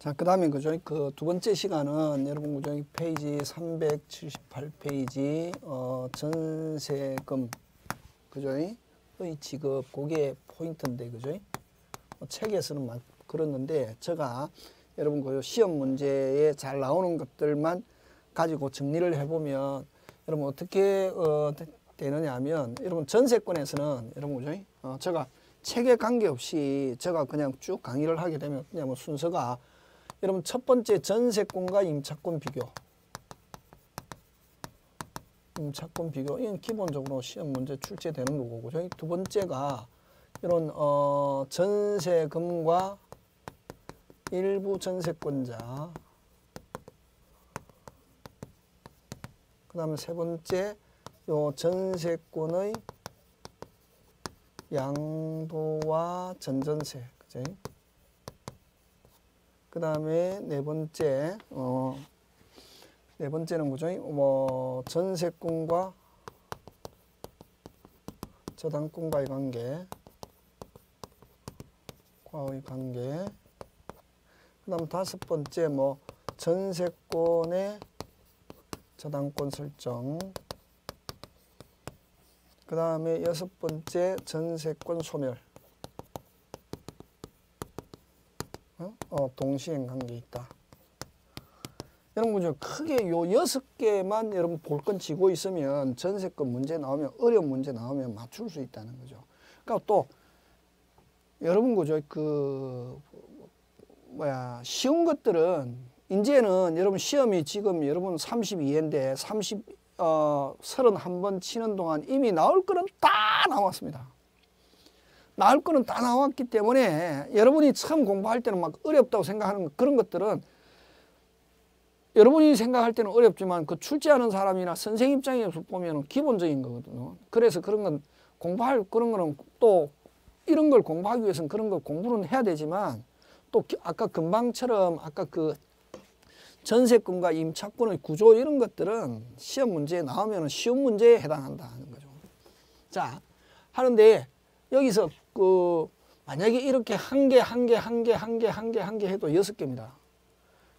자, 그 다음에 그죠. 그 두 번째 시간은 여러분 그죠. 페이지 378페이지, 어, 전세금, 그죠. 의 지급, 고게 포인트인데, 그죠. 뭐 책에서는 막그렇는데 제가 여러분 그 시험 문제에 잘 나오는 것들만 가지고 정리를 해보면, 여러분 어떻게, 어, 되느냐 하면, 여러분 전세권에서는, 여러분 그죠. 어, 제가 책에 관계없이 제가 그냥 쭉 강의를 하게 되면 그냥 뭐 순서가 여러분 첫 번째 전세권과 임차권 비교. 임차권 비교. 이건 기본적으로 시험 문제 출제되는 거고. 저희 두 번째가 이런 어 전세금과 일부 전세권자 그 다음에 세 번째 요 전세권의 양도와 전전세 그죠? 그 다음에 네 번째 어, 네 번째는 뭐죠? 뭐 전세권과 저당권과의 관계 과의 관계 그 다음 다섯 번째 뭐 전세권의 저당권 설정 그 다음에 여섯 번째 전세권 소멸 동시행 한계 있다. 여러분 죠 크게 요 여섯 개만 여러분 볼 건 지고 있으면 전세권 문제 나오면 어려운 문제 나오면 맞출 수 있다는 거죠. 그러니까 또 여러분 그죠? 그 뭐야 쉬운 것들은 이제는 여러분 시험이 지금 여러분 32회인데 30 어, 31번 치는 동안 이미 나올 거는 다 나왔습니다. 나올 거는 다 나왔기 때문에 여러분이 처음 공부할 때는 막 어렵다고 생각하는 그런 것들은 여러분이 생각할 때는 어렵지만 그 출제하는 사람이나 선생 입장에서 보면 기본적인 거거든요. 그래서 그런 건 공부할 그런 거는 또 이런 걸 공부하기 위해서는 그런 걸 공부는 해야 되지만 또 아까 금방처럼 아까 그 전세권과 임차권의 구조 이런 것들은 시험 문제에 나오면 쉬운 문제에 해당한다 하는 거죠. 자, 하는데 여기서 그 만약에 이렇게 한 개, 한 개, 한 개, 한 개, 한 개, 한 개 해도 여섯 개입니다.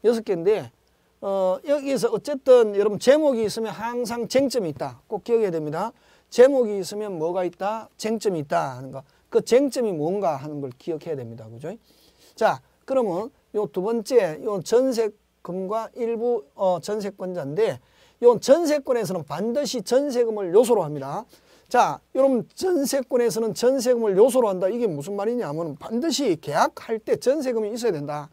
여섯 개인데 어, 여기서 어쨌든 여러분 제목이 있으면 항상 쟁점이 있다. 꼭 기억해야 됩니다. 제목이 있으면 뭐가 있다? 쟁점이 있다 하는 거. 그 쟁점이 뭔가 하는 걸 기억해야 됩니다. 그죠? 자, 그러면 요 두 번째 요 전세금과 일부 어, 전세권자인데 요 전세권에서는 반드시 전세금을 요소로 합니다. 자, 여러분 전세권에서는 전세금을 요소로 한다. 이게 무슨 말이냐 하면 반드시 계약할 때 전세금이 있어야 된다.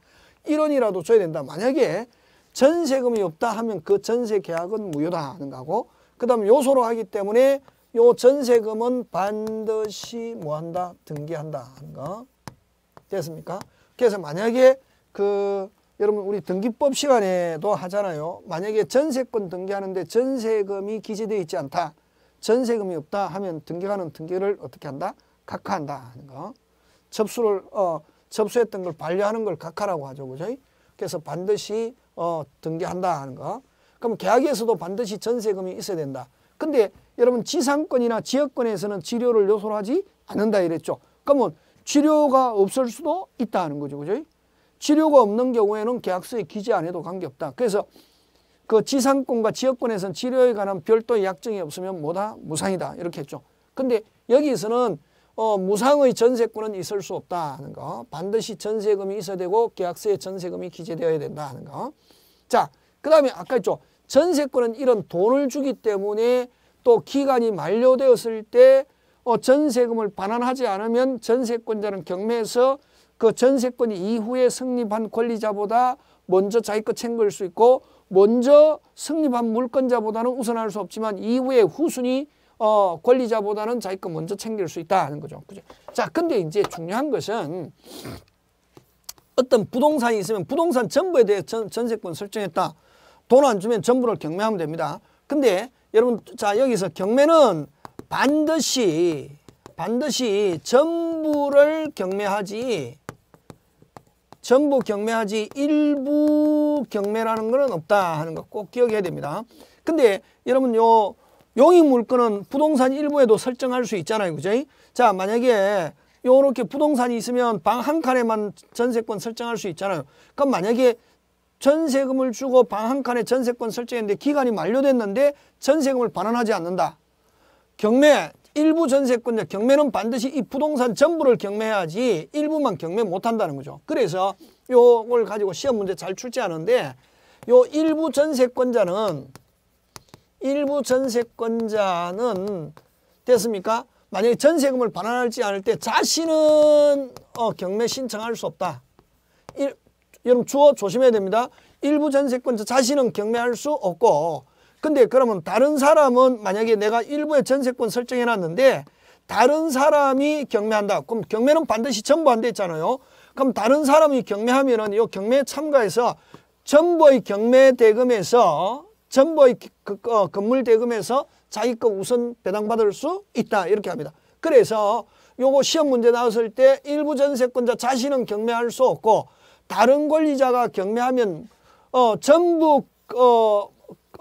1원이라도 줘야 된다. 만약에 전세금이 없다 하면 그 전세 계약은 무효다 하는 거고 그 다음 요소로 하기 때문에 요 전세금은 반드시 뭐 한다? 등기한다 하는 거. 됐습니까? 그래서 만약에 그 여러분 우리 등기법 시간에도 하잖아요. 만약에 전세권 등기하는데 전세금이 기재되어 있지 않다. 전세금이 없다 하면 등기가는 등기를 어떻게 한다? 각하한다 하는 거. 접수를 어 접수했던 걸 반려하는 걸 각하라고 하죠. 그죠? 그래서 반드시 어 등기한다 하는 거. 그럼 계약에서도 반드시 전세금이 있어야 된다. 근데 여러분 지상권이나 지역권에서는 치료를 요소로 하지 않는다 이랬죠. 그러면 치료가 없을 수도 있다 하는 거죠. 그죠? 치료가 없는 경우에는 계약서에 기재 안 해도 관계없다. 그래서 그 지상권과 지역권에서는 치료에 관한 별도의 약정이 없으면 뭐다? 무상이다. 이렇게 했죠. 근데 여기에서는 어, 무상의 전세권은 있을 수 없다는 거. 반드시 전세금이 있어야 되고 계약서에 전세금이 기재되어야 된다는 거. 자, 그 다음에 아까 했죠. 전세권은 이런 돈을 주기 때문에 또 기간이 만료되었을 때 어, 전세금을 반환하지 않으면 전세권자는 경매에서 그 전세권이 이후에 성립한 권리자보다 먼저 자기 거 챙길 수 있고 먼저 승립한 물권자보다는 우선할 수 없지만 이후에 후순위 어, 권리자보다는 자기 거 먼저 챙길 수 있다 하는 거죠. 그죠? 자, 근데 이제 중요한 것은 어떤 부동산이 있으면 부동산 전부에 대해 전, 전세권 설정했다. 돈 안 주면 전부를 경매하면 됩니다. 근데 여러분 자 여기서 경매는 반드시 반드시 전부를 경매하지 전부 경매하지 일부 경매라는 것은 없다 하는 거 꼭 기억해야 됩니다. 근데 여러분 요 용익물건은 부동산 일부에도 설정할 수 있잖아요. 그죠? 자 만약에 요렇게 부동산이 있으면 방 한 칸에만 전세권 설정할 수 있잖아요. 그럼 만약에 전세금을 주고 방 한 칸에 전세권 설정했는데 기간이 만료됐는데 전세금을 반환하지 않는다. 경매 일부 전세권자 경매는 반드시 이 부동산 전부를 경매해야지 일부만 경매 못한다는 거죠. 그래서 요걸 가지고 시험 문제 잘 출제하는데 요 일부 전세권자는 일부 전세권자는 됐습니까? 만약에 전세금을 반환할지 않을 때 자신은 어, 경매 신청할 수 없다. 일, 여러분 주어 조심해야 됩니다. 일부 전세권자 자신은 경매할 수 없고 근데 그러면 다른 사람은 만약에 내가 일부의 전세권 설정해놨는데 다른 사람이 경매한다. 그럼 경매는 반드시 전부 안돼 있잖아요 그럼 다른 사람이 경매하면은 이 경매에 참가해서 전부의 경매 대금에서 전부의 그, 어, 건물 대금에서 자기 거 우선 배당받을 수 있다. 이렇게 합니다. 그래서 요거 시험 문제 나왔을 때 일부 전세권자 자신은 경매할 수 없고 다른 권리자가 경매하면 어 전부 어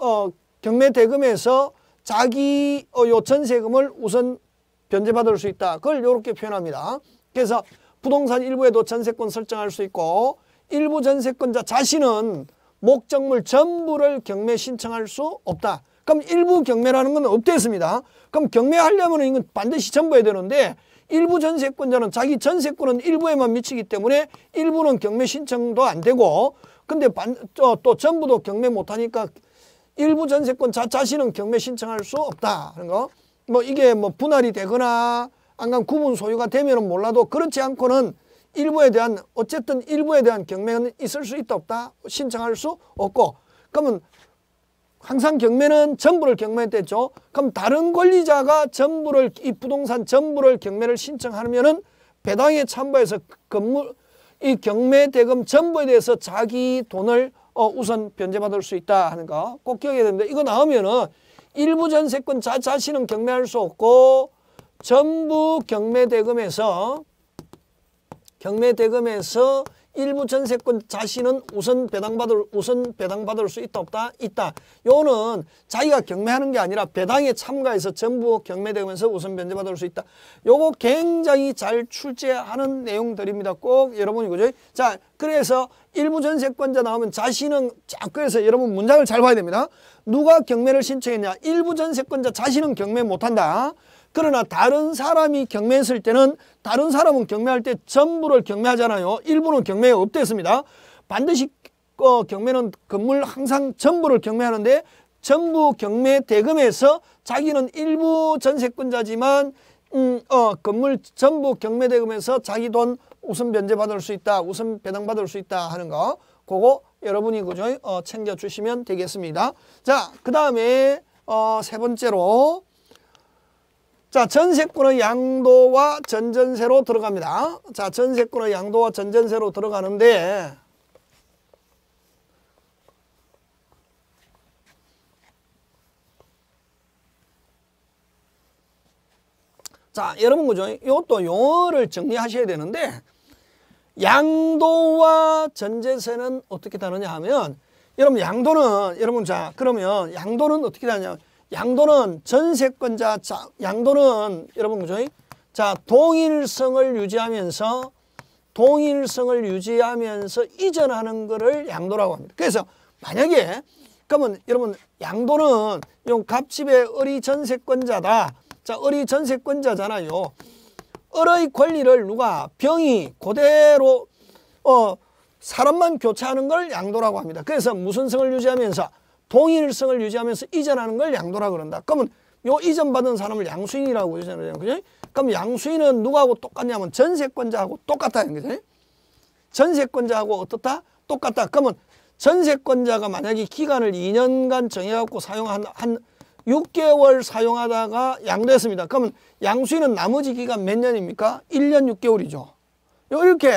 어, 경매 대금에서 자기 어, 요천 세금을 우선 변제받을 수 있다. 그걸 이렇게 표현합니다. 그래서 부동산 일부에도 전세권 설정할 수 있고 일부 전세권자 자신은 목적물 전부를 경매 신청할 수 없다. 그럼 일부 경매라는 건 없댔습니다. 그럼 경매하려면 이건 반드시 전부해야 되는데 일부 전세권자는 자기 전세권은 일부에만 미치기 때문에 일부는 경매 신청도 안 되고 근데 반, 어, 또 전부도 경매 못하니까 일부 전세권 자, 자신은 경매 신청할 수 없다. 하는 거. 뭐 이게 뭐 분할이 되거나 안간 구분 소유가 되면은 몰라도 그렇지 않고는 일부에 대한 어쨌든 일부에 대한 경매는 있을 수 있다 없다 신청할 수 없고 그러면 항상 경매는 전부를 경매했댔죠. 그럼 다른 권리자가 전부를 이 부동산 전부를 경매를 신청하면은 배당에 참여해서 그 건물 이 경매 대금 전부에 대해서 자기 돈을 어, 우선 변제받을 수 있다 하는 거 꼭 기억해야 됩니다. 이거 나오면은 일부 전세권 자, 자신은 경매할 수 없고 전부 경매 대금에서 경매 대금에서 일부 전세권 자신은 우선 배당받을 우선 배당받을 수 있다 없다 있다. 요는 자기가 경매하는 게 아니라 배당에 참가해서 전부 경매되면서 우선 변제받을 수 있다. 요거 굉장히 잘 출제하는 내용들입니다. 꼭 여러분이 그죠? 자 그래서 일부 전세권자 나오면 자신은 자 그래서 여러분 문장을 잘 봐야 됩니다. 누가 경매를 신청했냐? 일부 전세권자 자신은 경매 못한다. 그러나 다른 사람이 경매했을 때는 다른 사람은 경매할 때 전부를 경매하잖아요. 일부는 경매에 업됐습니다. 반드시 어, 경매는 건물 항상 전부를 경매하는데 전부 경매 대금에서 자기는 일부 전세권자지만 음, 어, 건물 전부 경매 대금에서 자기 돈 우선 변제받을 수 있다. 우선 배당받을 수 있다 하는 거. 그거 여러분이 그죠? 어, 챙겨주시면 되겠습니다. 자, 그 다음에 어, 세 번째로 자, 전세권의 양도와 전전세로 들어갑니다. 자, 전세권의 양도와 전전세로 들어가는데 자, 여러분 그죠? 이것도 용어를 정리하셔야 되는데 양도와 전제세는 어떻게 다르냐 하면 여러분 양도는 여러분 자, 그러면 양도는 어떻게 다르냐 양도는 전세권자 자, 양도는 여러분 그죠? 자 동일성을 유지하면서 동일성을 유지하면서 이전하는 것을 양도라고 합니다. 그래서 만약에 그러면 여러분 양도는 용 갑집의 어리 전세권자다. 자 어리 전세권자잖아요. 어의 권리를 누가 병이 그대로 어 사람만 교체하는 걸 양도라고 합니다. 그래서 무슨 성을 유지하면서 동일성을 유지하면서 이전하는 걸 양도라 그런다. 그러면 이 이전 받은 사람을 양수인이라고 그하잖아요 그죠? 그럼 양수인은 누구하고 똑같냐면 전세권자하고 똑같다는 거죠. 전세권자하고 어떻다? 똑같다. 그러면 전세권자가 만약에 기간을 2년간 정해갖고 사용한 한 6개월 사용하다가 양도했습니다. 그러면 양수인은 나머지 기간 몇 년입니까? 1년 6개월이죠. 이렇게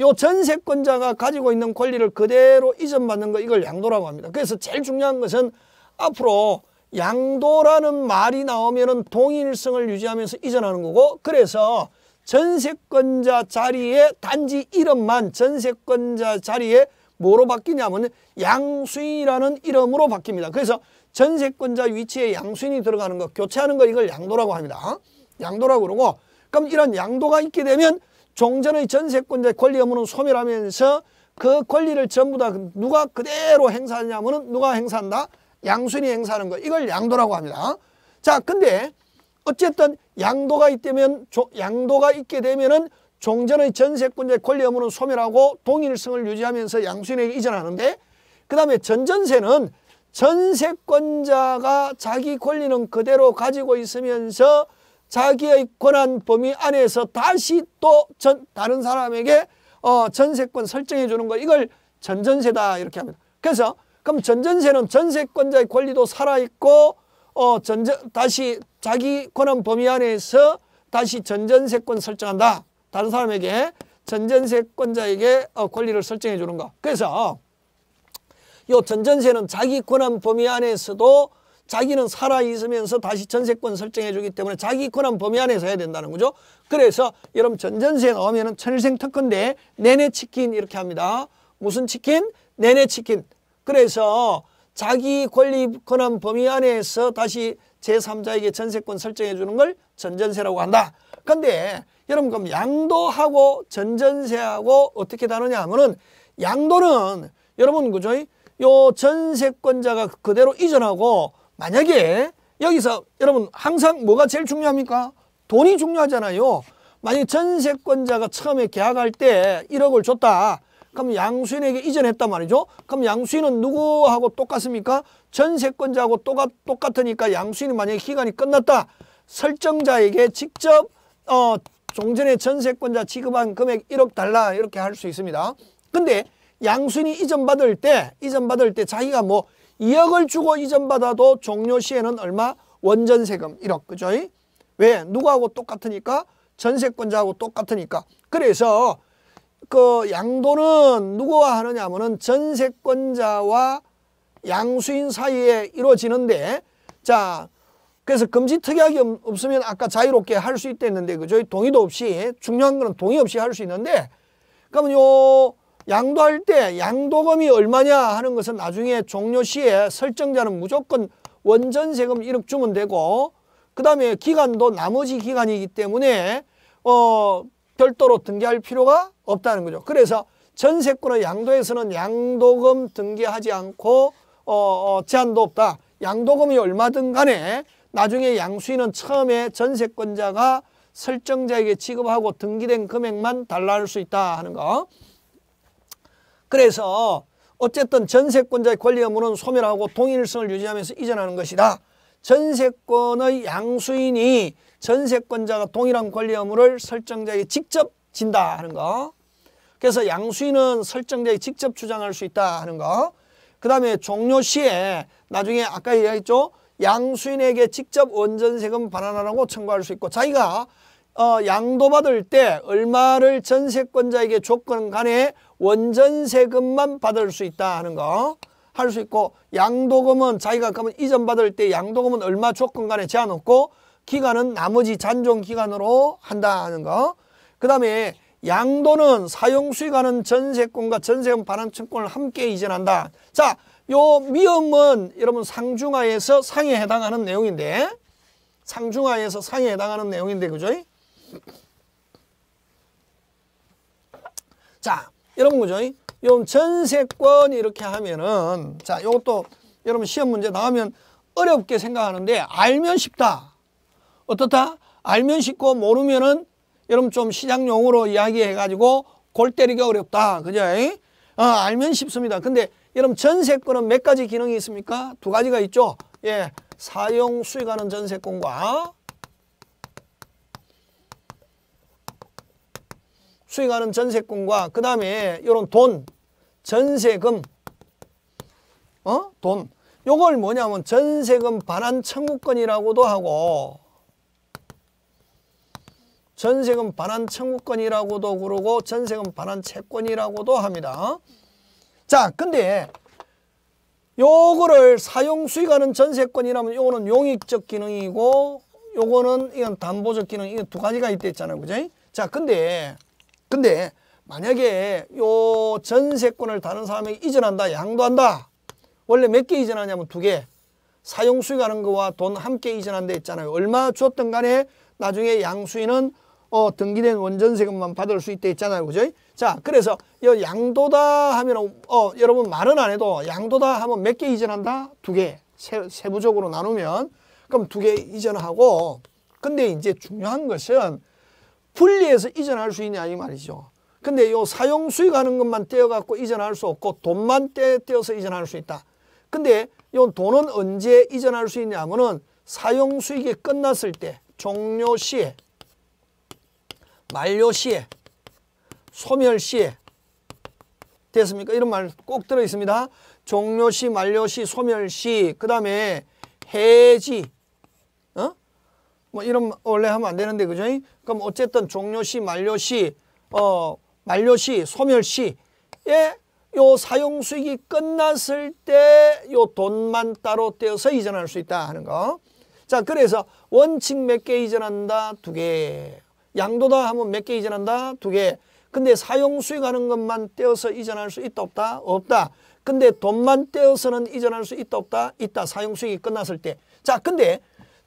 요 전세권자가 가지고 있는 권리를 그대로 이전받는 거 이걸 양도라고 합니다. 그래서 제일 중요한 것은 앞으로 양도라는 말이 나오면은 동일성을 유지하면서 이전하는 거고 그래서 전세권자 자리에 단지 이름만 전세권자 자리에 뭐로 바뀌냐면 양수인이라는 이름으로 바뀝니다. 그래서 전세권자 위치에 양수인이 들어가는 거 교체하는 거 이걸 양도라고 합니다. 양도라고 그러고 그럼 이런 양도가 있게 되면 종전의 전세권자의 권리 의무는 소멸하면서 그 권리를 전부 다 누가 그대로 행사하냐면 은 누가 행사한다? 양순이 행사하는 거 이걸 양도라고 합니다. 자 근데 어쨌든 양도가 있다면 조, 양도가 있게 되면은 종전의 전세권자의 권리 의무는 소멸하고 동일성을 유지하면서 양순인에게 이전하는데 그 다음에 전전세는 전세권자가 자기 권리는 그대로 가지고 있으면서 자기의 권한 범위 안에서 다시 또 전, 다른 사람에게 어, 전세권 설정해 주는 거 이걸 전전세다 이렇게 합니다. 그래서 그럼 전전세는 전세권자의 권리도 살아있고 어, 전전, 다시 자기 권한 범위 안에서 다시 전전세권 설정한다. 다른 사람에게 전전세권자에게 어, 권리를 설정해 주는 거. 그래서 요 전전세는 자기 권한 범위 안에서도 자기는 살아있으면서 다시 전세권 설정해주기 때문에 자기 권한 범위 안에서 해야 된다는 거죠. 그래서 여러분 전전세 나오면 은 천일생 특허인데 내내 치킨 이렇게 합니다. 무슨 치킨? 내내 치킨. 그래서 자기 권리 권한 범위 안에서 다시 제3자에게 전세권 설정해 주는 걸 전전세라고 한다. 근데 여러분 그럼 양도하고 전전세하고 어떻게 다르냐 하면은 양도는 여러분 그죠? 요 전세권자가 그대로 이전하고 만약에 여기서 여러분 항상 뭐가 제일 중요합니까? 돈이 중요하잖아요. 만약 전세권자가 처음에 계약할 때 1억을 줬다. 그럼 양수인에게 이전했단 말이죠. 그럼 양수인은 누구하고 똑같습니까? 전세권자하고 똑같, 똑같으니까 양수인이 만약에 기간이 끝났다. 설정자에게 직접 어, 종전에 전세권자 지급한 금액 1억 달라 이렇게 할 수 있습니다. 근데 양수인이 이전받을 때 이전받을 때 자기가 뭐 2억을 주고 이전받아도 종료 시에는 얼마? 원전 세금 1억 그죠? 왜? 누구하고 똑같으니까? 전세권자하고 똑같으니까. 그래서 그 양도는 누구와 하느냐 하면 전세권자와 양수인 사이에 이루어지는데 자 그래서 금지 특약이 없으면 아까 자유롭게 할 수 있댔는데 그죠? 동의도 없이 중요한 거 동의 없이 할 수 있는데 그러면 요 양도할 때 양도금이 얼마냐 하는 것은 나중에 종료 시에 설정자는 무조건 원전 세금 1억 주면 되고 그 다음에 기간도 나머지 기간이기 때문에 어 별도로 등기할 필요가 없다는 거죠. 그래서 전세권의 양도에서는 양도금 등기하지 않고 어, 어, 제한도 없다. 양도금이 얼마든 간에 나중에 양수인은 처음에 전세권자가 설정자에게 지급하고 등기된 금액만 달라할 수 있다 하는 거. 그래서 어쨌든 전세권자의 권리 의무는 소멸하고 동일성을 유지하면서 이전하는 것이다. 전세권의 양수인이 전세권자가 동일한 권리 의무를 설정자에게 직접 진다 하는 거. 그래서 양수인은 설정자에게 직접 주장할 수 있다 하는 거. 그 다음에 종료 시에 나중에 아까 얘기했죠. 양수인에게 직접 원전세금 반환하라고 청구할 수 있고 자기가 어, 양도받을 때 얼마를 전세권자에게 조건 간에 원전 세금만 받을 수 있다 하는 거 할 수 있고 양도금은 자기가 그러면 이전 받을 때 양도금은 얼마 조건 간에 제한 없고 기간은 나머지 잔존 기간으로 한다 하는 거. 그 다음에 양도는 사용 수익하는 전세권과 전세금 반환증권을 함께 이전한다. 자, 요 미음은 여러분 상중하에서 상에 해당하는 내용인데 상중하에서 상에 해당하는 내용인데 그죠? 자, 여러분 죠요 전세권 이렇게 하면은 자 요것도 여러분 시험 문제 나오면 어렵게 생각하는데 알면 쉽다. 어떻다? 알면 쉽고 모르면은 여러분 좀 시장 용어로 이야기해가지고 골때리기 어렵다. 그죠? 어, 알면 쉽습니다. 근데 여러분 전세권은 몇 가지 기능이 있습니까? 두 가지가 있죠. 예, 사용 수익하는 전세권과 수익하는 전세권과 그 다음에 이런 돈, 전세금, 어? 돈. 요걸 뭐냐면 전세금 반환 청구권이라고도 하고 전세금 반환 청구권이라고도 그러고 전세금 반환 채권이라고도 합니다. 자, 근데 요거를 사용 수익하는 전세권이라면 요거는 용익적 기능이고 요거는 이건 담보적 기능 이거 두 가지가 있다 했잖아요. 그죠? 자, 근데 근데 만약에 요 전세권을 다른 사람에게 이전한다, 양도한다. 원래 몇 개 이전하냐면 두 개. 사용 수익하는 거와 돈 함께 이전한 데 있잖아요. 얼마 주었던 간에 나중에 양수인은 어, 등기된 원전세금만 받을 수 있다 있잖아요. 그죠? 자, 그래서 요 양도다 하면 어, 여러분 말은 안 해도 양도다 하면 몇 개 이전한다? 두 개. 세, 세부적으로 나누면 그럼 두 개 이전하고 근데 이제 중요한 것은 분리해서 이전할 수 있냐 이 말이죠. 근데 요 사용 수익하는 것만 떼어갖고 이전할 수 없고 돈만 떼, 떼어서 이전할 수 있다. 근데 요 돈은 언제 이전할 수 있냐 하면은 사용 수익이 끝났을 때 종료 시에 만료 시에 소멸 시에 됐습니까? 이런 말 꼭 들어 있습니다. 종료 시, 만료 시, 소멸 시, 그 다음에 해지, 뭐 이런 원래 하면 안 되는데 그죠? 그럼 어쨌든 종료시, 만료시, 어 만료시, 소멸시에 예? 요 사용 수익이 끝났을 때 요 돈만 따로 떼어서 이전할 수 있다 하는 거. 자, 그래서 원칙 몇 개 이전한다? 두 개. 양도다 하면 몇 개 이전한다? 두 개. 근데 사용 수익 하는 것만 떼어서 이전할 수 있다 없다? 없다. 근데 돈만 떼어서는 이전할 수 있다 없다? 있다. 사용 수익이 끝났을 때. 자, 근데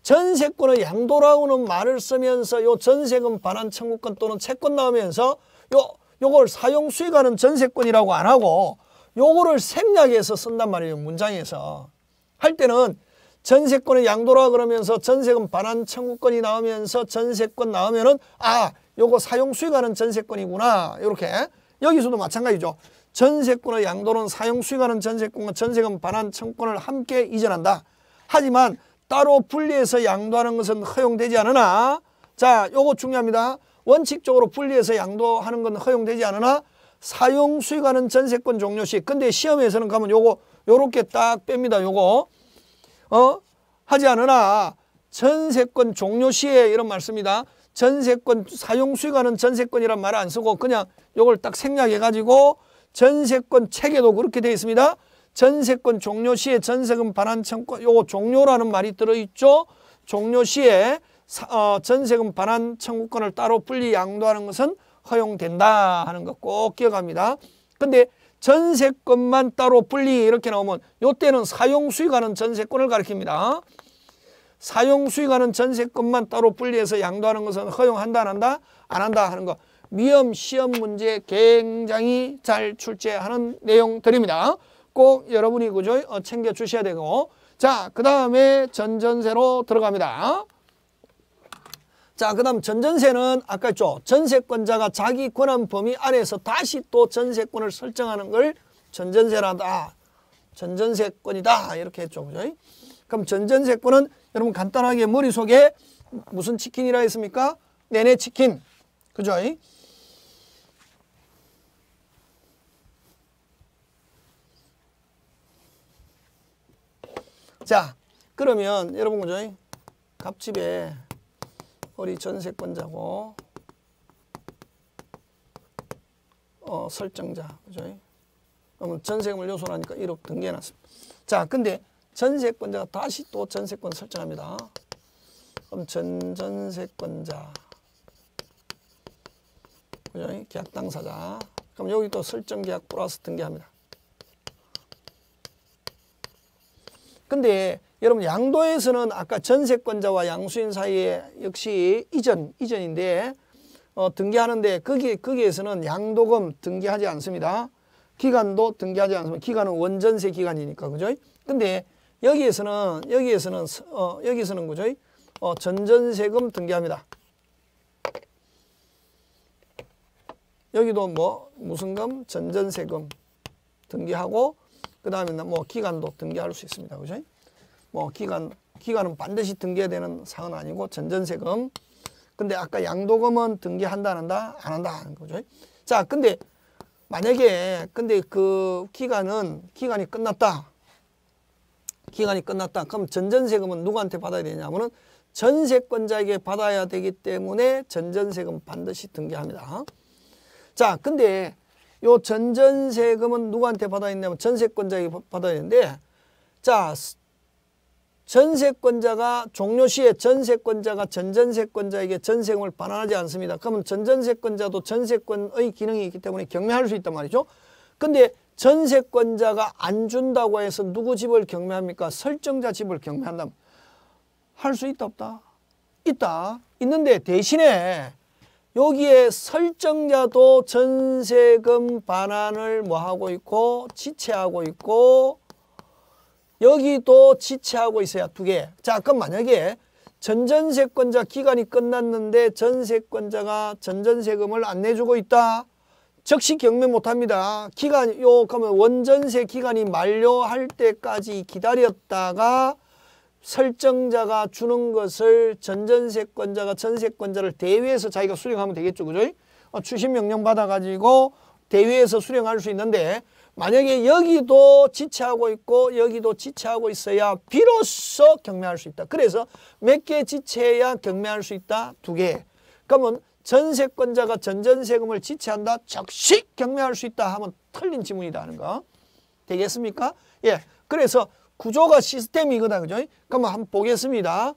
전세권의 양도라고는 말을 쓰면서 요 전세금 반환 청구권 또는 채권 나오면서 요 요걸 사용 수익하는 전세권이라고 안 하고 요거를 생략해서 쓴단 말이에요. 문장에서. 할 때는 전세권의 양도라 그러면서 전세금 반환 청구권이 나오면서 전세권 나오면은 아, 요거 사용 수익하는 전세권이구나. 이렇게. 여기서도 마찬가지죠. 전세권의 양도는 사용 수익하는 전세권과 전세금 반환 청구권을 함께 이전한다. 하지만 따로 분리해서 양도하는 것은 허용되지 않으나 자 요거 중요합니다. 원칙적으로 분리해서 양도하는 건 허용되지 않으나 사용 수익하는 전세권 종료 시 근데 시험에서는 가면 요거 요렇게 딱 뺍니다. 요거 어 하지 않으나 전세권 종료 시에 이런 말씀니다 전세권 사용 수익하는 전세권이란 말을 안 쓰고 그냥 요걸 딱 생략해 가지고 전세권 체계도 그렇게 되어 있습니다. 전세권 종료 시에 전세금 반환 청구 요 종료라는 말이 들어있죠. 종료 시에 어, 전세금 반환 청구권을 따로 분리 양도하는 것은 허용된다 하는 거 꼭 기억합니다. 근데 전세권만 따로 분리 이렇게 나오면 요때는 사용 수익하는 전세권을 가리킵니다. 사용 수익하는 전세권만 따로 분리해서 양도하는 것은 허용한다 안 한다 안 한다 하는 거 미험 시험 문제 굉장히 잘 출제하는 내용들입니다. 꼭 여러분이 그죠? 어, 챙겨 주셔야 되고 자, 그 다음에 전전세로 들어갑니다. 자, 그 다음 전전세는 아까 했죠. 전세권자가 자기 권한 범위 아래에서 다시 또 전세권을 설정하는 걸전전세라다 전전세권이다. 이렇게 했죠. 그죠? 그럼 전전세권은 여러분 간단하게 머릿속에 무슨 치킨이라 했습니까? 내내 치킨. 그죠? 자, 그러면 여러분 그죠? 갑집에 우리 전세권자고 어, 설정자 그죠? 그러면 전세금을 요소하니까 1억 등기해놨습니다. 자, 근데 전세권자가 다시 또 전세권 설정합니다. 그럼 전전세권자 그죠? 계약 당사자 그럼 여기 또 설정 계약 플러스 등기합니다. 근데 여러분 양도에서는 아까 전세권자와 양수인 사이에 역시 이전 이전인데 어, 등기하는데 거기 거기에서는 양도금 등기하지 않습니다. 기간도 등기하지 않습니다. 기간은 원전세 기간이니까 그죠? 근데 여기에서는 여기에서는 어, 여기서는 그죠? 어, 전전세금 등기합니다. 여기도 뭐 무슨 금 전전세금 등기하고 그 다음에 뭐 기간도 등기할 수 있습니다. 그죠? 뭐 기간, 기간은 반드시 등기해야 되는 사은 아니고 전전세금. 근데 아까 양도금은 등기한다, 안 한다? 안 한다 하는 거죠. 자, 근데 만약에 근데 그 기간은 기간이 끝났다. 기간이 끝났다. 그럼 전전세금은 누구한테 받아야 되냐면은 전세권자에게 받아야 되기 때문에 전전세금 반드시 등기합니다. 자, 근데 요 전전세금은 누구한테 받아있냐면 전세권자에게 받아야 되는데 자 전세권자가 종료시에 전세권자가 전전세권자에게 전세금을 반환하지 않습니다. 그러면 전전세권자도 전세권의 기능이 있기 때문에 경매할 수 있단 말이죠. 근데 전세권자가 안 준다고 해서 누구 집을 경매합니까? 설정자 집을 경매한다면 할 수 있다 없다? 있다. 있는데 대신에 여기에 설정자도 전세금 반환을 뭐하고 있고 지체하고 있고 여기도 지체하고 있어요두 개. 자 그럼 만약에 전전세권자 기간이 끝났는데 전세권자가 전전세금을 안 내주고 있다. 즉시 경매 못합니다. 기간 요 그러면 원전세 기간이 만료할 때까지 기다렸다가 설정자가 주는 것을 전전세권자가 전세권자를 대위해서 자기가 수령하면 되겠죠. 그죠? 어, 추심 명령 받아가지고 대위해서 수령할 수 있는데 만약에 여기도 지체하고 있고 여기도 지체하고 있어야 비로소 경매할 수 있다. 그래서 몇 개 지체해야 경매할 수 있다? 두 개. 그러면 전세권자가 전전세금을 지체한다? 즉시 경매할 수 있다 하면 틀린 지문이다 하는 거. 되겠습니까? 예. 그래서 구조가 시스템이거든 그죠? 그럼 한번 보겠습니다.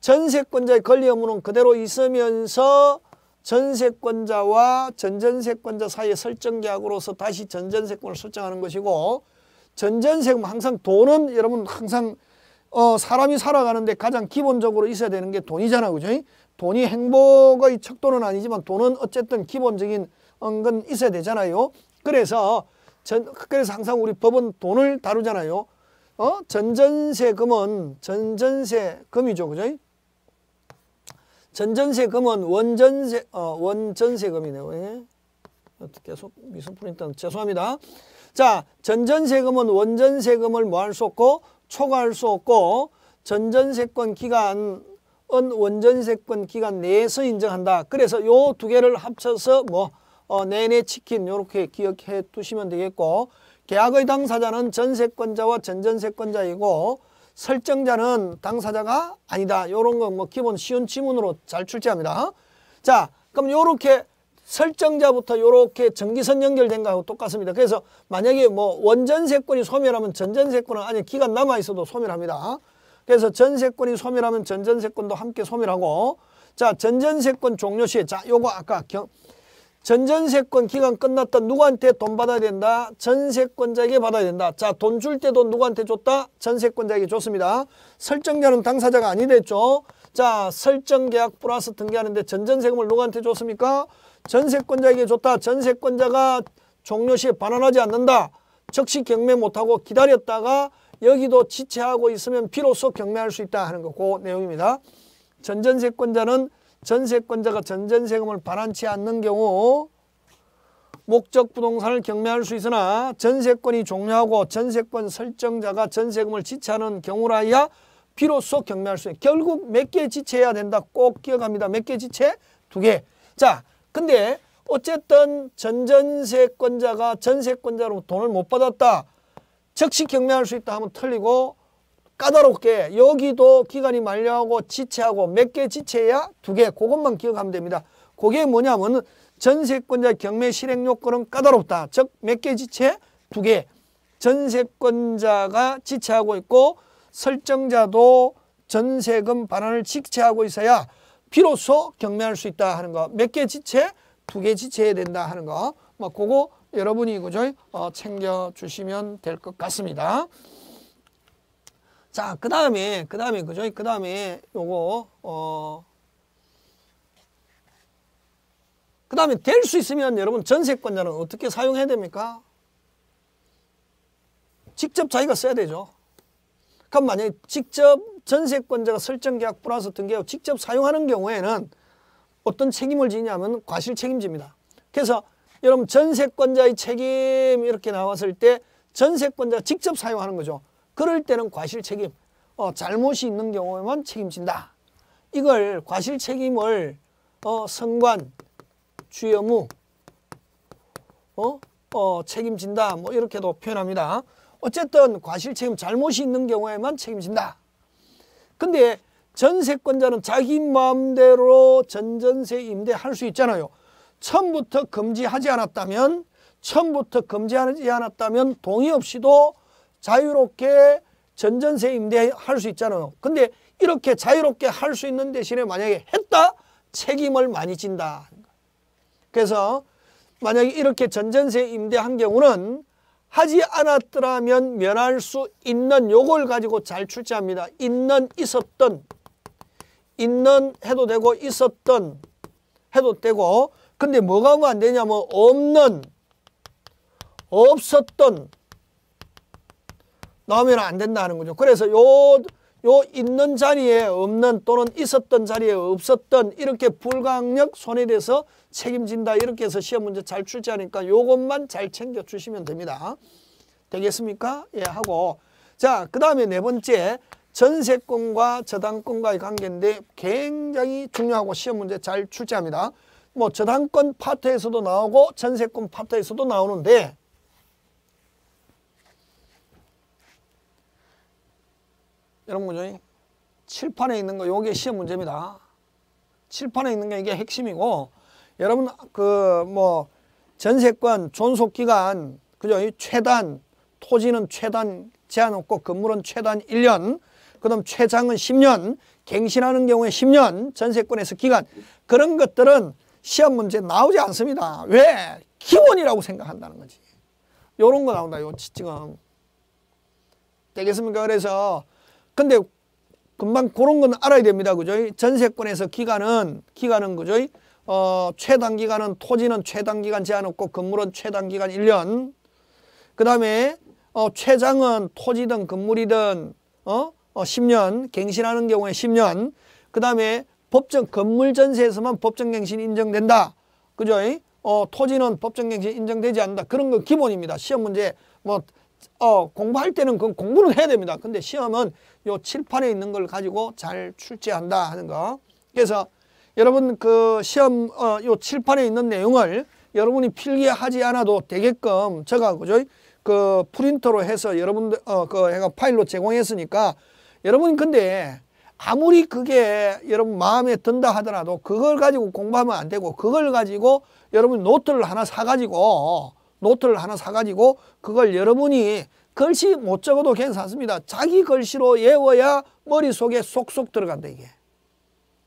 전세권자의 권리 의무는 그대로 있으면서 전세권자와 전전세권자 사이의 설정계약으로서 다시 전전세권을 설정하는 것이고 전전세금 항상 돈은 여러분 항상 어 사람이 살아가는데 가장 기본적으로 있어야 되는 게돈이잖아 그죠? 돈이 행복의 척도는 아니지만 돈은 어쨌든 기본적인 건 있어야 되잖아요. 그래서 전, 그래서 항상 우리 법은 돈을 다루잖아요. 어? 전전세금은 전전세금이죠. 그죠? 전전세금은 원전세 어, 원전세금이네요. 예? 계속 미소 프린트 죄송합니다. 자, 전전세금은 원전세금을 뭐 할 수 없고 초과할 수 없고 전전세권 기간은 원전세권 기간 내에서 인정한다. 그래서 요 두 개를 합쳐서 뭐 어, 내내 치킨 요렇게 기억해 두시면 되겠고 계약의 당사자는 전세권자와 전전세권자이고 설정자는 당사자가 아니다. 요런 건 뭐 기본 쉬운 지문으로 잘 출제합니다. 자, 그럼 요렇게 설정자부터 요렇게 전기선 연결된 거하고 똑같습니다. 그래서 만약에 뭐 원전세권이 소멸하면 전전세권은 아니 기간 남아 있어도 소멸합니다. 그래서 전세권이 소멸하면 전전세권도 함께 소멸하고 자, 전전세권 종료 시에 자, 요거 아까 경, 전전세권 기간 끝났다. 누구한테 돈 받아야 된다? 전세권자에게 받아야 된다. 자, 돈 줄때도 누구한테 줬다? 전세권자에게 줬습니다. 설정자는 당사자가 아니랬죠. 자, 설정계약 플러스 등기하는데 전전세금을 누구한테 줬습니까? 전세권자에게 줬다. 전세권자가 종료 시 반환하지 않는다. 즉시 경매 못하고 기다렸다가 여기도 지체하고 있으면 비로소 경매할 수 있다 하는 거, 그 내용입니다. 전전세권자는 전세권자가 전전세금을 반환치 않는 경우 목적 부동산을 경매할 수 있으나 전세권이 종료하고 전세권 설정자가 전세금을 지체하는 경우라야 비로소 경매할 수 있는 결국 몇 개 지체해야 된다 꼭 기억합니다. 몇 개 지체? 두 개. 자 근데 어쨌든 전전세권자가 전세권자로 돈을 못 받았다. 즉시 경매할 수 있다 하면 틀리고 까다롭게 여기도 기간이 만료하고 지체하고 몇 개 지체야 두 개 그것만 기억하면 됩니다. 그게 뭐냐면은 전세권자 경매 실행 요건은 까다롭다. 즉 몇 개 지체 두 개. 전세권자가 지체하고 있고 설정자도 전세금 반환을 지체하고 있어야 비로소 경매할 수 있다 하는 거. 몇 개 지체? 두 개 지체해야 된다 하는 거. 뭐 그거 여러분이 그죠? 어, 챙겨주시면 될 것 같습니다. 자, 그 다음에, 그 다음에, 그죠? 그 다음에 요거, 어, 그 다음에 될 수 있으면 여러분 전세권자는 어떻게 사용해야 됩니까? 직접 자기가 써야 되죠. 그럼 만약에 직접 전세권자가 설정계약 플러스 등계약 직접 사용하는 경우에는 어떤 책임을 지냐면 과실 책임집니다. 그래서 여러분 전세권자의 책임 이렇게 나왔을 때 전세권자가 직접 사용하는 거죠. 그럴 때는 과실 책임, 어, 잘못이 있는 경우에만 책임진다. 이걸 과실 책임을 어, 성관, 주여무, 어, 어, 책임진다. 뭐 이렇게도 표현합니다. 어쨌든 과실 책임 잘못이 있는 경우에만 책임진다. 근데 전세권자는 자기 마음대로 전전세 임대할 수 있잖아요. 처음부터 금지하지 않았다면 처음부터 금지하지 않았다면 동의 없이도 자유롭게 전전세 임대할 수 있잖아요. 근데 이렇게 자유롭게 할 수 있는 대신에 만약에 했다? 책임을 많이 진다. 그래서 만약에 이렇게 전전세 임대한 경우는 하지 않았더라면 면할 수 있는 요걸 가지고 잘 출제합니다. 있는 있었던 있는 해도 되고 있었던 해도 되고 근데 뭐가 하안 되냐면 없는 없었던 넣으면 안 된다는 거죠. 그래서 요, 요 있는 자리에 없는 또는 있었던 자리에 없었던 이렇게 불강력 손해돼서 책임진다 이렇게 해서 시험 문제 잘 출제하니까 요것만 잘 챙겨주시면 됩니다. 되겠습니까? 예 하고 자그 다음에 네 번째 전세권과 저당권과의 관계인데 굉장히 중요하고 시험 문제 잘 출제합니다. 뭐 저당권 파트에서도 나오고 전세권 파트에서도 나오는데 여러분 그죠? 칠판에 있는 거 요게 시험 문제입니다. 칠판에 있는 게 이게 핵심이고 여러분 그 뭐 전세권 존속기간 그죠? 최단 토지는 최단 제한 없고 건물은 최단 1년 그다음 최장은 10년 갱신하는 경우에 10년 전세권에서 기간 그런 것들은 시험 문제 나오지 않습니다. 왜? 기본이라고 생각한다는 거지. 요런 거 나온다. 요 지금 되겠습니까? 그래서 근데 금방 그런 건 알아야 됩니다. 그죠? 전세권에서 기간은 기간은 그죠? 어, 최단 기간은 토지는 최단 기간 제한 없고 건물은 최단 기간 1년. 그다음에 어, 최장은 토지든 건물이든 어? 어 10년, 갱신하는 경우에 10년. 그다음에 법정 건물 전세에서만 법정 갱신 인정된다. 그죠? 어, 토지는 법정 갱신 인정되지 않는다. 그런 건 기본입니다. 시험 문제 뭐 어, 공부할 때는 그 공부를 해야 됩니다. 근데 시험은 요 칠판에 있는 걸 가지고 잘 출제한다 하는 거. 그래서 여러분 그 시험 어, 요 칠판에 있는 내용을 여러분이 필기하지 않아도 되게끔 제가 그죠? 그 프린터로 해서 여러분들 어, 그 해가 파일로 제공했으니까 여러분 근데 아무리 그게 여러분 마음에 든다 하더라도 그걸 가지고 공부하면 안 되고 그걸 가지고 여러분 노트를 하나 사가지고 노트를 하나 사가지고 그걸 여러분이 글씨 못 적어도 괜찮습니다. 자기 글씨로 외워야 머릿속에 쏙쏙 들어간다 이게.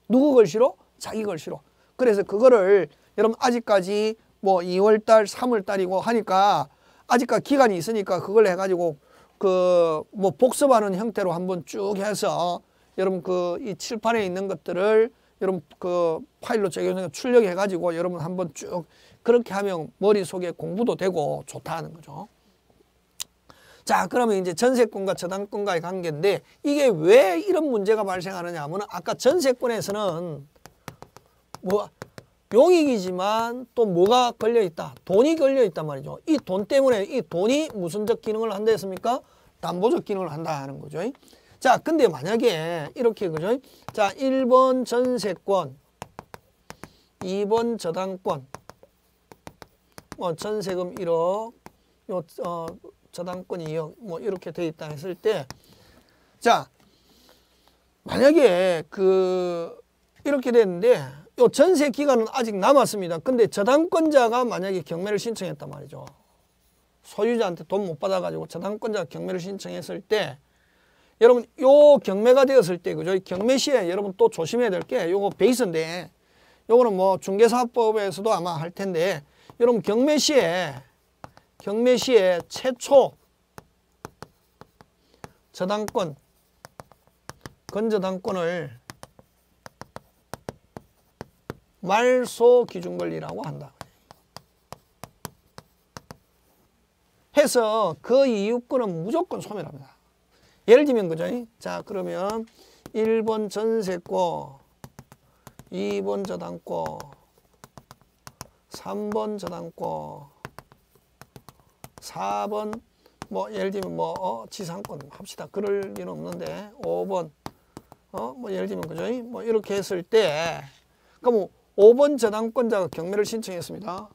누구 글씨로? 자기 글씨로. 그래서 그거를 여러분 아직까지 뭐 2월달 3월달이고 하니까 아직까지 기간이 있으니까 그걸 해가지고 그 뭐 복습하는 형태로 한번 쭉 해서 여러분 그 이 칠판에 있는 것들을 여러분 그 파일로 제공해서 출력해가지고 여러분 한번 쭉 그렇게 하면 머릿속에 공부도 되고 좋다는 거죠. 자 그러면 이제 전세권과 저당권과의 관계인데 이게 왜 이런 문제가 발생하느냐 하면 아까 전세권에서는 뭐 용익이지만 또 뭐가 걸려있다 돈이 걸려있단 말이죠 이 돈 때문에 이 돈이 무슨적 기능을 한다 했습니까 담보적 기능을 한다 하는 거죠 자 근데 만약에 이렇게 그죠 자 1번 전세권 2번 저당권 뭐 전세금 1억, 요, 어, 저당권 2억 뭐 이렇게 돼 있다 했을 때 자, 만약에 그 이렇게 됐는데 요 전세 기간은 아직 남았습니다. 근데 저당권자가 만약에 경매를 신청했단 말이죠. 소유자한테 돈 못 받아가지고 저당권자가 경매를 신청했을 때 여러분 요 경매가 되었을 때 그죠? 경매 시에 여러분 또 조심해야 될 게 요거 베이스인데 요거는 뭐 중개사법에서도 아마 할 텐데 여러분 경매시에 경매시에 최초 저당권 건저당권을 말소 기준권리라고 한다. 해서 그 이유권은 무조건 소멸합니다. 예를 들면 그죠? 자 그러면 1번 전세권 2번 저당권 3번 저당권, 4번 뭐 예를 들면 뭐 어, 지상권 합시다. 그럴 리는 없는데 5번 어뭐 예를 들면 그죠? 뭐 이렇게 했을 때그러 5번 저당권자가 경매를 신청했습니다.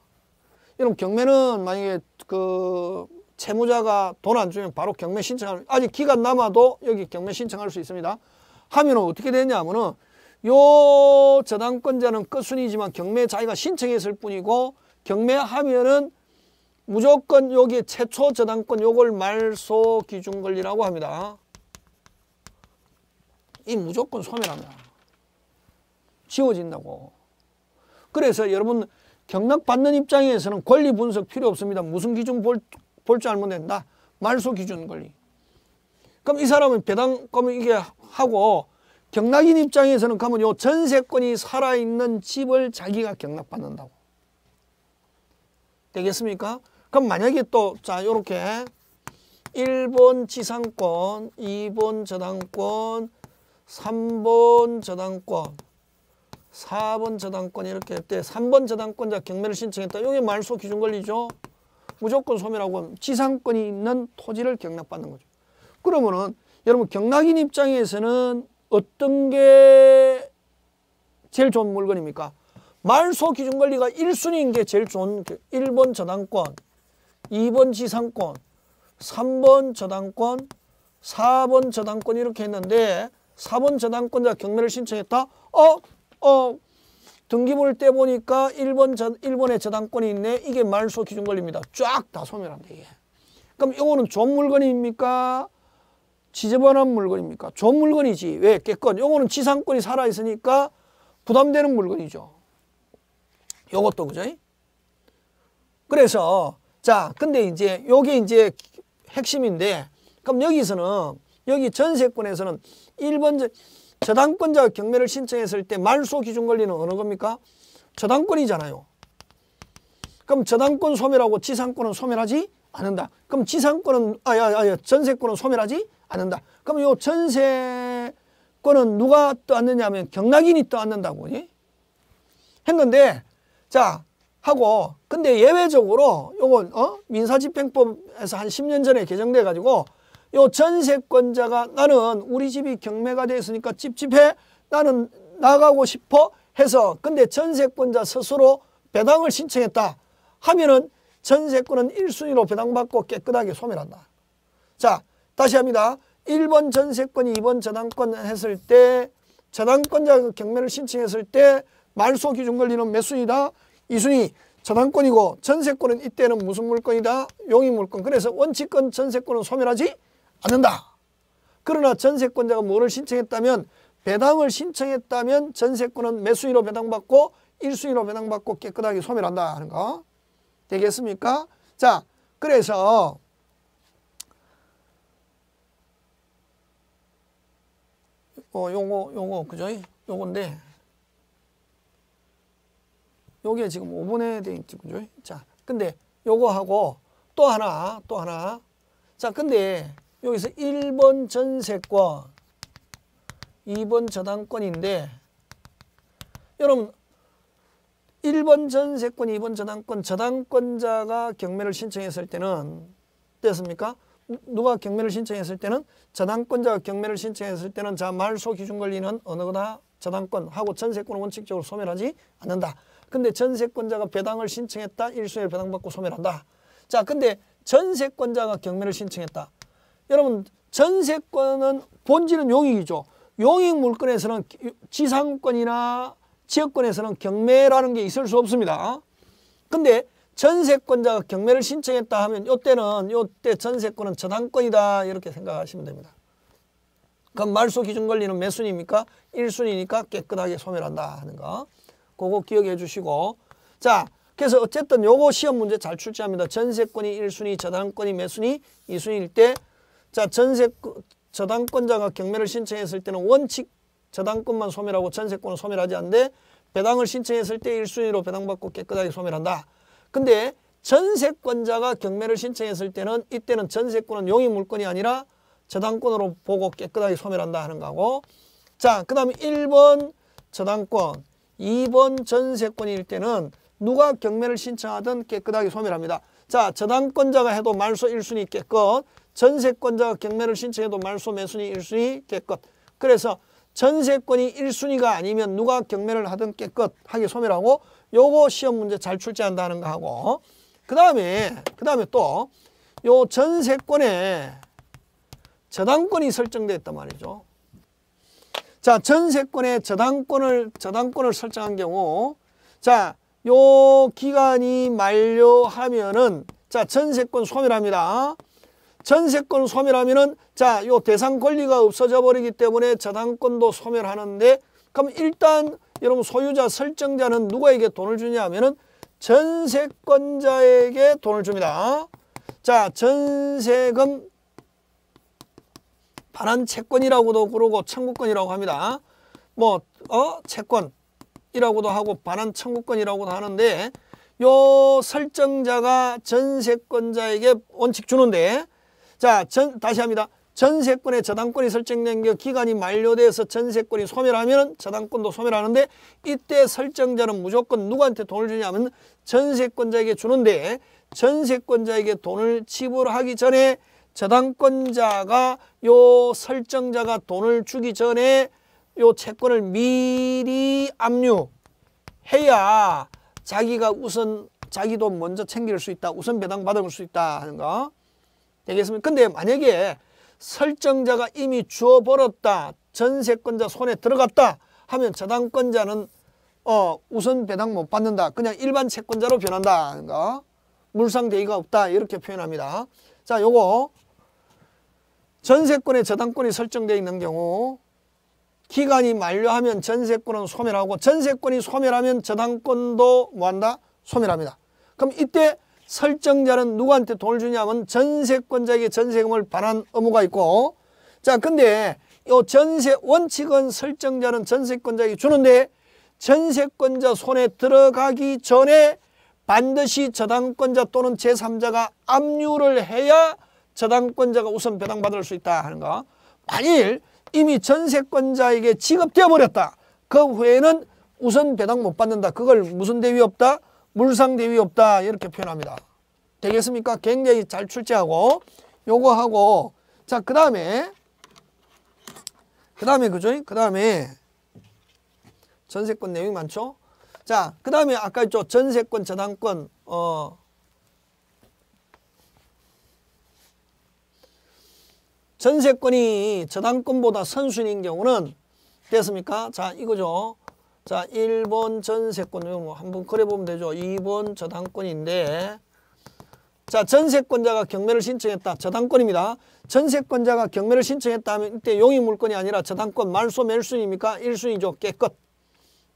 이런 경매는 만약에 그 채무자가 돈 안 주면 바로 경매 신청하는 아직 기간 남아도 여기 경매 신청할 수 있습니다. 하면 어떻게 되냐 하면은 요 저당권자는 끝순이지만 경매 자기가 신청했을 뿐이고 경매하면은 무조건 여기 최초 저당권 요걸 말소 기준 권리라고 합니다. 이 무조건 소멸합니다. 지워진다고. 그래서 여러분 경락받는 입장에서는 권리 분석 필요 없습니다. 무슨 기준 볼, 볼 줄 알면 된다. 말소 기준 권리. 그럼 이 사람은 배당, 금러 이게 하고 경락인 입장에서는 가면 요 어, 전세권이 살아있는 집을 자기가 경락받는다고. 되겠습니까? 그럼 만약에 또, 자, 요렇게 1번 지상권, 2번 저당권, 3번 저당권, 4번 저당권 이렇게 할때 3번 저당권자 경매를 신청했다. 이게 말소 기준 권리죠. 무조건 소멸하고 지상권이 있는 토지를 경락받는 거죠. 그러면은 여러분 경락인 입장에서는 어떤 게 제일 좋은 물건입니까? 말소 기준 권리가 1순위인 게 제일 좋은 1번 그 저당권, 2번 지상권, 3번 저당권, 4번 저당권 이렇게 했는데 4번 저당권자 경매를 신청했다? 어? 어? 등기부를 떼보니까 1번 저, 1번에 저당권이 있네. 이게 말소 기준 권리입니다. 쫙 다 소멸한다 그럼 이거는 좋은 물건입니까? 지저분한 물건입니까? 좋은 물건이지. 왜? 깨끗. 요거는 지상권이 살아있으니까 부담되는 물건이죠. 요것도 그죠? 그래서 자 근데 이제 요게 이제 핵심인데 그럼 여기서는 여기 전세권에서는 1번 저당권자 경매를 신청했을 때 말소 기준 권리는 어느 겁니까? 저당권이잖아요. 그럼 저당권 소멸하고 지상권은 소멸하지 않는다. 그럼 지상권은 아야 아 전세권은 소멸하지 않는다. 그럼 이 전세권은 누가 떠안느냐 하면 경락인이 떠안는다고 예? 했는데 자 하고 근데 예외적으로 요건 어? 민사집행법에서 한 10년 전에 개정돼 가지고 요 전세권자가 나는 우리 집이 경매가 돼 있으니까 찝찝해 나는 나가고 싶어 해서 근데 전세권자 스스로 배당을 신청했다 하면은 전세권은 일순위로 배당받고 깨끗하게 소멸한다. 자 다시 합니다. 1번 전세권, 2번 저당권 했을 때 저당권자 그 경매를 신청했을 때 말소 기준 권리는 몇 순위다? 2순위 저당권이고 전세권은 이때는 무슨 물건이다? 용의 물건. 그래서 원칙권 전세권은 소멸하지 않는다. 그러나 전세권자가 뭐를 신청했다면 배당을 신청했다면 전세권은 매수위로 배당받고 일수위로 배당받고 깨끗하게 소멸한다 하는 거 되겠습니까? 자 그래서 어, 요거, 요거, 그죠? 요건데, 요게 지금 5분에돼 있죠, 그죠? 자, 근데 요거하고 또 하나, 또 하나. 자, 근데 여기서 1번 전세권, 2번 저당권인데, 여러분, 1번 전세권, 2번 저당권, 저당권자가 경매를 신청했을 때는, 됐습니까? 누가 경매를 신청했을 때는 저당권자가 경매를 신청했을 때는 자 말소 기준 권리는 어느거다 저당권하고 전세권은 원칙적으로 소멸하지 않는다. 근데 전세권자가 배당을 신청했다. 일수에 배당받고 소멸한다. 자 근데 전세권자가 경매를 신청했다. 여러분 전세권은 본질은 용익이죠. 용익 물건에서는 지상권이나 지역권에서는 경매라는 게 있을 수 없습니다. 근데 전세권자가 경매를 신청했다 하면 요때는 요때 전세권은 저당권이다 이렇게 생각하시면 됩니다. 그럼 말소 기준 권리는 몇순입니까 1순위니까 깨끗하게 소멸한다 하는 거. 그거 기억해 주시고 자 그래서 어쨌든 요거 시험 문제 잘 출제합니다. 전세권이 1순위, 저당권이 몇 순위? 2순위일 때 자 전세 저당권자가 경매를 신청했을 때는 원칙 저당권만 소멸하고 전세권은 소멸하지 않는데 배당을 신청했을 때 1순위로 배당받고 깨끗하게 소멸한다. 근데 전세권자가 경매를 신청했을 때는 이때는 전세권은 용의 물건이 아니라 저당권으로 보고 깨끗하게 소멸 한다 하는 거고 자, 그 다음에 1번 저당권, 2번 전세권일 때는 누가 경매를 신청하든 깨끗하게 소멸합니다. 자, 저당권자가 해도 말소 1순위 깨끗, 전세권자가 경매를 신청해도 말소 매순위 1순위 깨끗. 그래서 전세권이 1순위가 아니면 누가 경매를 하든 깨끗하게 소멸하고 요거 시험 문제 잘 출제한다는 거 하고 그 다음에 그 다음에 또 요 전세권에 저당권이 설정돼 있단 말이죠. 자 전세권에 저당권을 저당권을 설정한 경우 자 요 기간이 만료하면은 자 전세권 소멸합니다. 전세권 소멸하면은 자 요 대상 권리가 없어져 버리기 때문에 저당권도 소멸하는데 그럼 일단 여러분 소유자 설정자는 누구에게 돈을 주냐 하면은 전세권자에게 돈을 줍니다. 자, 전세금 반환 채권이라고도 그러고 청구권이라고 합니다. 뭐, 어, 채권이라고도 하고 반환 청구권이라고도 하는데 요 설정자가 전세권자에게 원칙 주는데 자, 전, 다시 합니다. 전세권에 저당권이 설정된 경 기간이 만료돼서 전세권이 소멸하면 저당권도 소멸하는데 이때 설정자는 무조건 누구한테 돈을 주냐면 전세권자에게 주는데 전세권자에게 돈을 지불하기 전에 저당권자가 요 설정자가 돈을 주기 전에 요 채권을 미리 압류해야 자기가 우선 자기 돈 먼저 챙길 수 있다. 우선 배당 받을 수 있다 하는 거 되겠습니까? 근데 만약에 설정자가 이미 주어버렸다. 전세권자 손에 들어갔다 하면 저당권자는 어, 우선 배당 못 받는다. 그냥 일반 채권자로 변한다. 그러니까 물상대의가 없다. 이렇게 표현합니다. 자, 요거 전세권에 저당권이 설정되어 있는 경우 기간이 만료하면 전세권은 소멸하고 전세권이 소멸하면 저당권도 뭐한다? 소멸합니다. 그럼 이때 설정자는 누구한테 돈을 주냐면 전세권자에게 전세금을 반환 의무가 있고 자 근데 요 전세 원칙은 설정자는 전세권자에게 주는데 전세권자 손에 들어가기 전에 반드시 저당권자 또는 제3자가 압류를 해야 저당권자가 우선 배당받을 수 있다 하는 거. 만일 이미 전세권자에게 지급되어 버렸다. 그 후에는 우선 배당 못 받는다. 그걸 무슨 대위 없다? 물상대위 없다 이렇게 표현합니다. 되겠습니까? 굉장히 잘 출제하고 요거 하고 자 그 다음에 그 다음에 그죠? 그 다음에 전세권 내용이 많죠? 자, 그 다음에 아까 있죠? 전세권, 저당권, 어, 전세권이 저당권보다 선순위인 경우는 됐습니까? 자, 이거죠. 자, 1번 전세권을 뭐 한번 그려보면 되죠. 2번 저당권인데 자, 전세권자가 경매를 신청했다. 저당권입니다. 전세권자가 경매를 신청했다면 하 이때 용의 물건이 아니라 저당권 말소 멸순입니까? 1순위죠. 깨끗.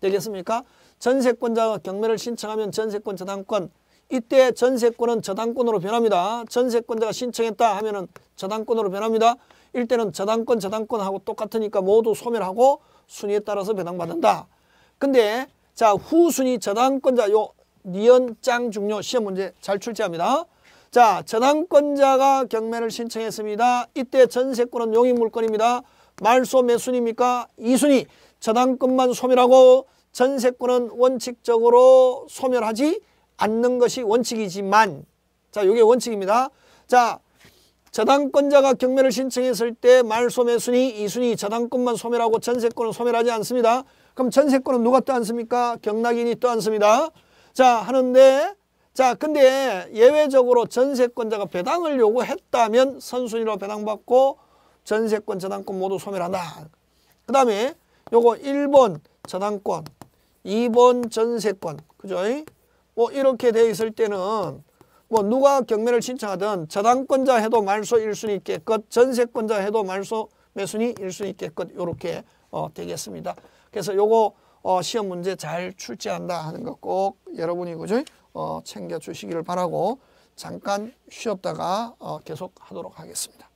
되겠습니까? 전세권자가 경매를 신청하면 전세권 저당권 이때 전세권은 저당권으로 변합니다. 전세권자가 신청했다 하면 은 저당권으로 변합니다. 이때는 저당권 저당권하고 똑같으니까 모두 소멸하고 순위에 따라서 배당받는다. 근데 자 후순위 저당권자 요 니언짱 중요 시험 문제 잘 출제합니다. 자 저당권자가 경매를 신청했습니다. 이때 전세권은 용인물권입니다 말소 매 순입니까? 이순위 저당권만 소멸하고 전세권은 원칙적으로 소멸하지 않는 것이 원칙이지만 자요게 원칙입니다. 자 저당권자가 경매를 신청했을 때 말소매순위, 이순위 저당권만 소멸하고 전세권은 소멸하지 않습니다. 그럼 전세권은 누가 떠 안습니까? 경락인이 떠 안습니다. 자 하는데 자 근데 예외적으로 전세권자가 배당을 요구했다면 선순위로 배당받고 전세권 저당권 모두 소멸한다. 그 다음에 요거 1번 저당권 2번 전세권 그죠? 뭐 이렇게 돼 있을 때는 뭐 누가 경매를 신청하든 저당권자 해도 말소 1순위 있겠것 전세권자 해도 말소 매순위 1순위 있겠것 요렇게 어, 되겠습니다. 그래서 요거 어, 시험 문제 잘 출제한다 하는 거 꼭 여러분이 그죠? 어, 챙겨주시기를 바라고 잠깐 쉬었다가 어, 계속 하도록 하겠습니다.